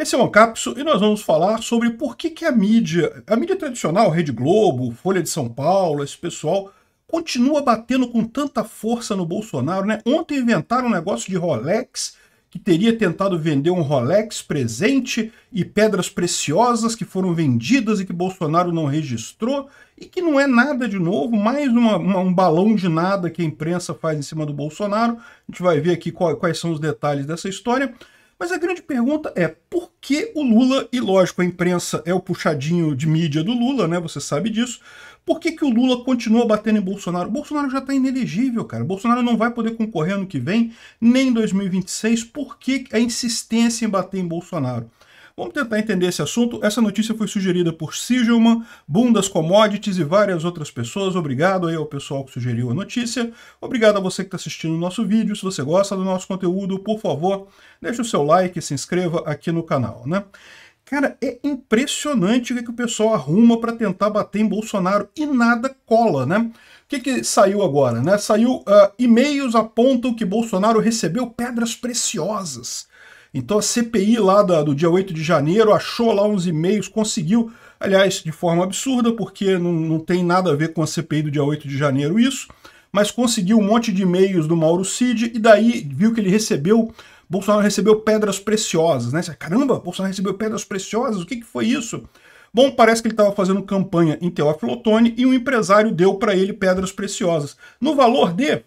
Esse é o Ancapso e nós vamos falar sobre por que, que a mídia, a mídia tradicional, Rede Globo, Folha de São Paulo, esse pessoal, continua batendo com tanta força no Bolsonaro, né? Ontem inventaram um negócio de Rolex, que teria tentado vender um Rolex presente e pedras preciosas que foram vendidas e que Bolsonaro não registrou, e que não é nada de novo, mais uma, uma, um balão de nada que a imprensa faz em cima do Bolsonaro. A gente vai ver aqui qual, quais são os detalhes dessa história. Mas a grande pergunta é por que o Lula, e lógico, a imprensa é o puxadinho de mídia do Lula, né? Você sabe disso. Por que, que o Lula continua batendo em Bolsonaro? O Bolsonaro já está inelegível, cara. O Bolsonaro não vai poder concorrer ano que vem, nem em 2026. Por que a insistência em bater em Bolsonaro? Vamos tentar entender esse assunto. Essa notícia foi sugerida por Sigelman, Bundas Commodities e várias outras pessoas. Obrigado aí ao pessoal que sugeriu a notícia. Obrigado a você que está assistindo o nosso vídeo. Se você gosta do nosso conteúdo, por favor, deixe o seu like e se inscreva aqui no canal, né? Cara, é impressionante o que, que o pessoal arruma para tentar bater em Bolsonaro e nada cola, né? O que, que saiu agora, né? Saiu uh, e-mails apontam que Bolsonaro recebeu pedras preciosas então a CPI lá da, do dia 8 de janeiro achou lá uns e-mails, conseguiu, aliás, de forma absurda, porque não, não tem nada a ver com a CPI do dia 8 de janeiro isso, mas conseguiu um monte de e-mails do Mauro Cid e daí viu que ele recebeu Bolsonaro recebeu pedras preciosas, né? Caramba, Bolsonaro recebeu pedras preciosas, o que, que foi isso? Bom, parece que ele estava fazendo campanha em Teófilo Otoni e um empresário deu para ele pedras preciosas. No valor de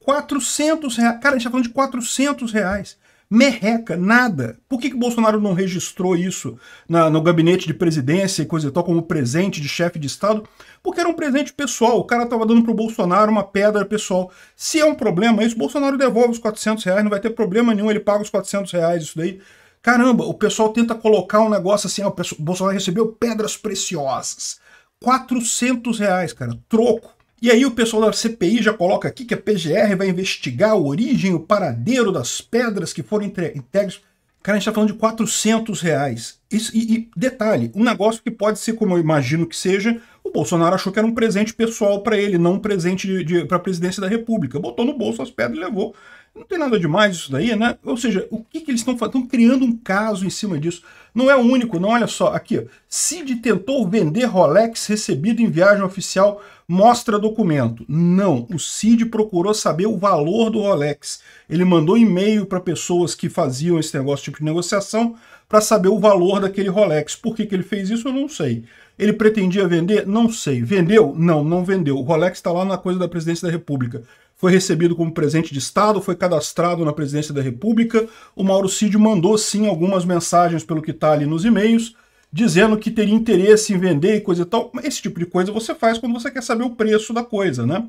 400 reais. Cara, a gente está falando de 400 reais merreca, nada. Por que, que Bolsonaro não registrou isso na, no gabinete de presidência e coisa e tal, como presente de chefe de Estado? Porque era um presente pessoal, o cara estava dando para o Bolsonaro uma pedra pessoal. Se é um problema isso, Bolsonaro devolve os 400 reais, não vai ter problema nenhum, ele paga os 400 reais, isso daí. Caramba, o pessoal tenta colocar um negócio assim, ó, ah, o Bolsonaro recebeu pedras preciosas. 400 reais, cara, troco. E aí o pessoal da CPI já coloca aqui que a PGR vai investigar a origem, o paradeiro das pedras que foram entregues. Cara, a gente está falando de 400 reais. Isso, e, e, detalhe, um negócio que pode ser, como eu imagino que seja, o Bolsonaro achou que era um presente pessoal para ele, não um presente para a presidência da República. Botou no bolso as pedras e levou. Não tem nada demais isso daí, né? Ou seja, o que, que eles estão fazendo? Estão criando um caso em cima disso. Não é o único, não. Olha só, aqui, Cid tentou vender Rolex recebido em viagem oficial mostra documento. Não, o Cid procurou saber o valor do Rolex. Ele mandou e-mail para pessoas que faziam esse negócio, tipo de negociação, para saber o valor daquele Rolex. Por que, que ele fez isso, eu não sei. Ele pretendia vender? Não sei. Vendeu? Não, não vendeu. O Rolex está lá na coisa da presidência da República. Foi recebido como presente de Estado, foi cadastrado na presidência da República. O Mauro Cid mandou, sim, algumas mensagens pelo que está ali nos e-mails, dizendo que teria interesse em vender e coisa e tal. Esse tipo de coisa você faz quando você quer saber o preço da coisa, né?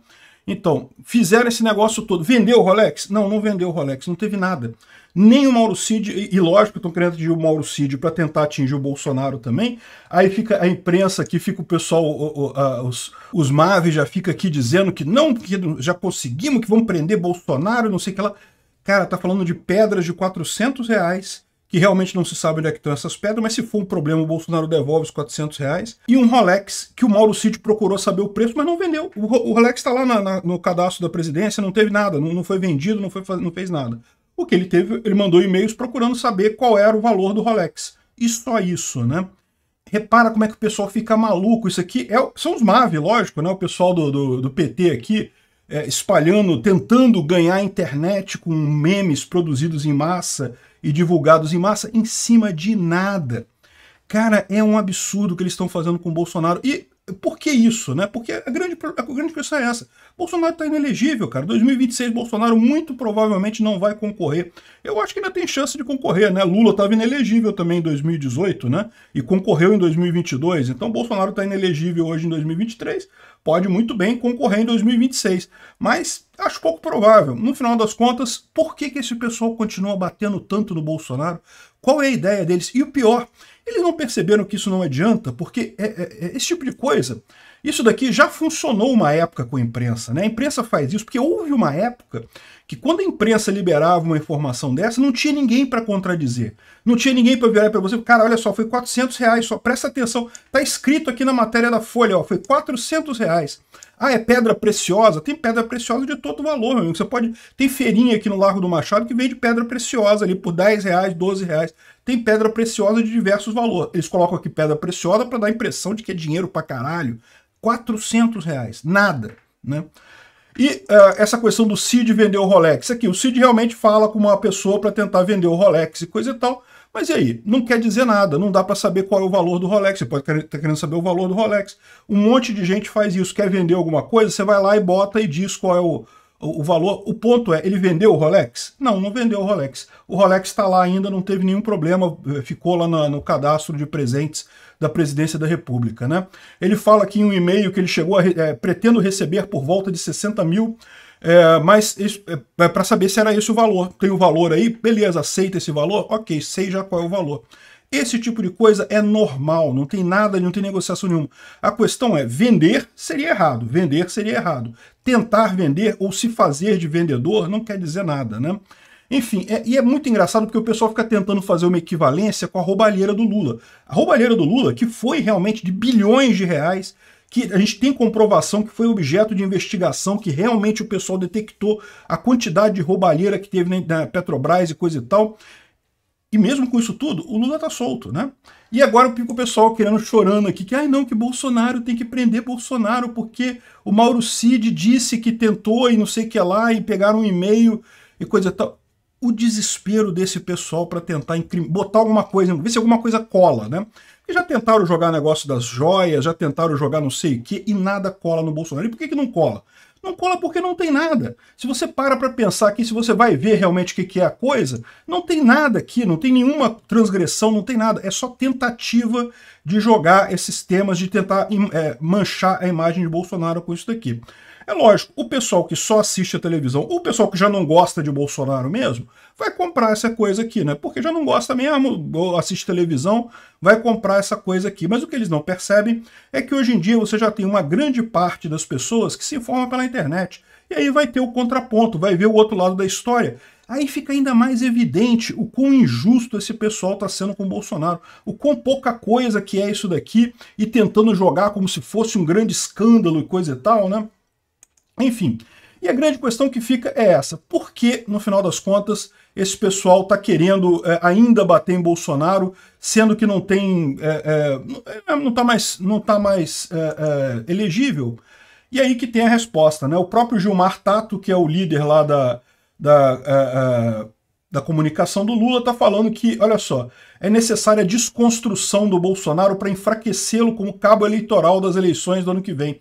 Então, fizeram esse negócio todo. Vendeu o Rolex? Não, não vendeu o Rolex, não teve nada. Nem o Mauro Cid, e, lógico lógico, estão querendo atingir o Mauro Cid para tentar atingir o Bolsonaro também. Aí fica a imprensa aqui, fica o pessoal, o, o, a, os, os Maves já fica aqui dizendo que não, que já conseguimos, que vão prender Bolsonaro, não sei o que lá. Cara, tá falando de pedras de 400 reais que realmente não se sabe onde é que estão essas pedras, mas se for um problema, o Bolsonaro devolve os 400 reais. E um Rolex, que o Mauro Cid procurou saber o preço, mas não vendeu. O, o Rolex está lá na, na, no cadastro da presidência, não teve nada, não, não foi vendido, não, foi, não fez nada. O que ele teve, ele mandou e-mails procurando saber qual era o valor do Rolex. E só isso, né? Repara como é que o pessoal fica maluco. Isso aqui é, são os MAV, lógico, né? O pessoal do, do, do PT aqui é, espalhando, tentando ganhar internet com memes produzidos em massa e divulgados em massa em cima de nada. Cara, é um absurdo o que eles estão fazendo com o Bolsonaro. E por que isso, né? Porque a grande, a grande questão é essa. Bolsonaro está inelegível, cara. 2026, Bolsonaro muito provavelmente não vai concorrer. Eu acho que ainda tem chance de concorrer, né? Lula estava inelegível também em 2018, né? E concorreu em 2022. Então, Bolsonaro está inelegível hoje em 2023 pode muito bem concorrer em 2026, mas acho pouco provável. No final das contas, por que, que esse pessoal continua batendo tanto no Bolsonaro? Qual é a ideia deles? E o pior, eles não perceberam que isso não adianta, porque é, é, é esse tipo de coisa isso daqui já funcionou uma época com a imprensa, né? A imprensa faz isso porque houve uma época que quando a imprensa liberava uma informação dessa, não tinha ninguém para contradizer. Não tinha ninguém para virar para você, cara, olha só, foi 400 reais, só presta atenção, tá escrito aqui na matéria da Folha, ó, foi 400 reais. Ah, é pedra preciosa? Tem pedra preciosa de todo valor, meu amigo. Você pode. Tem feirinha aqui no Largo do Machado que vende pedra preciosa ali por 10 reais, 12 reais. Tem pedra preciosa de diversos valores. Eles colocam aqui pedra preciosa para dar a impressão de que é dinheiro para caralho. 400 reais. Nada, né? E uh, essa questão do Cid vender o Rolex aqui, o Cid realmente fala com uma pessoa para tentar vender o Rolex e coisa e tal, mas e aí? Não quer dizer nada, não dá para saber qual é o valor do Rolex, você pode estar tá querendo saber o valor do Rolex. Um monte de gente faz isso, quer vender alguma coisa, você vai lá e bota e diz qual é o, o, valor. O ponto é, ele vendeu o Rolex? Não, não vendeu o Rolex. O Rolex está lá ainda, não teve nenhum problema, eh, ficou lá no, no cadastro de presentes da presidência da República. Né? Ele fala aqui em um e-mail que ele chegou a é, pretendo receber por volta de 60 mil, eh, é, mas é, para saber se era esse o valor. Tem o valor aí, beleza, aceita esse valor? Ok, sei já qual é o valor. Esse tipo de coisa é normal, não tem nada, não tem negociação nenhuma. A questão é vender seria errado, vender seria errado. Tentar vender ou se fazer de vendedor não quer dizer nada, né? Enfim, é, e é muito engraçado porque o pessoal fica tentando fazer uma equivalência com a roubalheira do Lula. A roubalheira do Lula, que foi realmente de bilhões de reais, que a gente tem comprovação que foi objeto de investigação, que realmente o pessoal detectou a quantidade de roubalheira que teve na Petrobras e coisa e tal. E mesmo com isso tudo, o Lula tá solto, né? E agora fica o pessoal querendo, chorando aqui, que ai não, que Bolsonaro tem que prender Bolsonaro, porque o Mauro Cid disse que tentou e não sei o que lá, e pegaram um e-mail e coisa tal. O desespero desse pessoal para tentar botar alguma coisa, ver se alguma coisa cola, né? E já tentaram jogar negócio das joias, já tentaram jogar não sei o que, e nada cola no Bolsonaro. E por que, que não cola? Não cola porque não tem nada. Se você para para pensar aqui, se você vai ver realmente o que, que é a coisa, não tem nada aqui, não tem nenhuma transgressão, não tem nada. É só tentativa de jogar esses temas, de tentar é, manchar a imagem de Bolsonaro com isso daqui. É lógico, o pessoal que só assiste a televisão, o pessoal que já não gosta de Bolsonaro mesmo, vai comprar essa coisa aqui, né? Porque já não gosta mesmo, assiste televisão, vai comprar essa coisa aqui. Mas o que eles não percebem é que hoje em dia você já tem uma grande parte das pessoas que se informa pela internet. E aí vai ter o contraponto, vai ver o outro lado da história. Aí fica ainda mais evidente o quão injusto esse pessoal está sendo com o Bolsonaro, o quão pouca coisa que é isso daqui e tentando jogar como se fosse um grande escândalo e coisa e tal, né? Enfim, e a grande questão que fica é essa: por que, no final das contas, esse pessoal está querendo é, ainda bater em Bolsonaro, sendo que não tem. É, é, é não está mais, não tá mais é, é, elegível? E aí que tem a resposta, né? O próprio Gilmar Tato, que é o líder lá da, da, da comunicação do Lula, está falando que, olha só, é necessária a desconstrução do Bolsonaro para enfraquecê-lo como cabo eleitoral das eleições do ano que vem.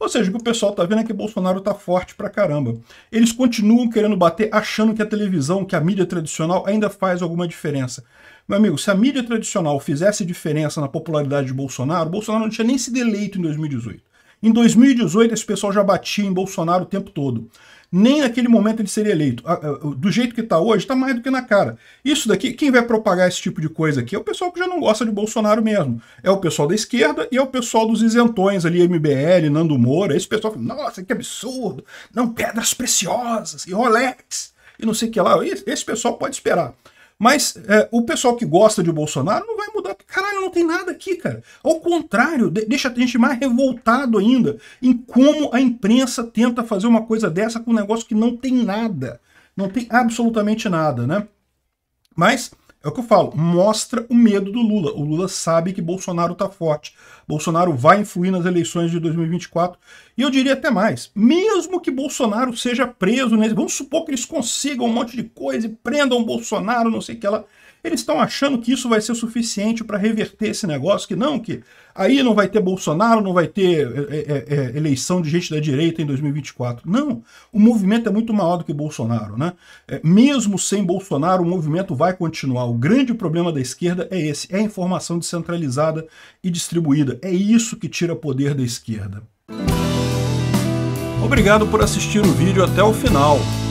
Ou seja, o que o pessoal está vendo é que Bolsonaro está forte pra caramba. Eles continuam querendo bater, achando que a televisão, que a mídia tradicional ainda faz alguma diferença. Meu amigo, se a mídia tradicional fizesse diferença na popularidade de Bolsonaro, Bolsonaro não tinha nem se deleito em 2018. Em 2018, esse pessoal já batia em Bolsonaro o tempo todo nem naquele momento ele seria eleito. Do jeito que está hoje, está mais do que na cara. Isso daqui, quem vai propagar esse tipo de coisa aqui é o pessoal que já não gosta de Bolsonaro mesmo. É o pessoal da esquerda e é o pessoal dos isentões ali, MBL, Nando Moura. Esse pessoal fala, nossa, que absurdo! Não, pedras preciosas e Rolex e não sei o que lá. Esse pessoal pode esperar. Mas é, o pessoal que gosta de Bolsonaro não vai mudar, porque caralho, não tem nada aqui, cara. Ao contrário, deixa a gente mais revoltado ainda em como a imprensa tenta fazer uma coisa dessa com um negócio que não tem nada. Não tem absolutamente nada, né? Mas é o que eu falo, mostra o medo do Lula. O Lula sabe que Bolsonaro está forte. Bolsonaro vai influir nas eleições de 2024. E eu diria até mais, mesmo que Bolsonaro seja preso, né, vamos supor que eles consigam um monte de coisa e prendam Bolsonaro, não sei o que ela. Eles estão achando que isso vai ser suficiente para reverter esse negócio, que não, que aí não vai ter Bolsonaro, não vai ter é, é, é, eleição de gente da direita em 2024. Não, o movimento é muito maior do que Bolsonaro. Né? mesmo sem Bolsonaro, o movimento vai continuar. O grande problema da esquerda é esse, é a informação descentralizada e distribuída. É isso que tira poder da esquerda. Obrigado por assistir o vídeo até o final.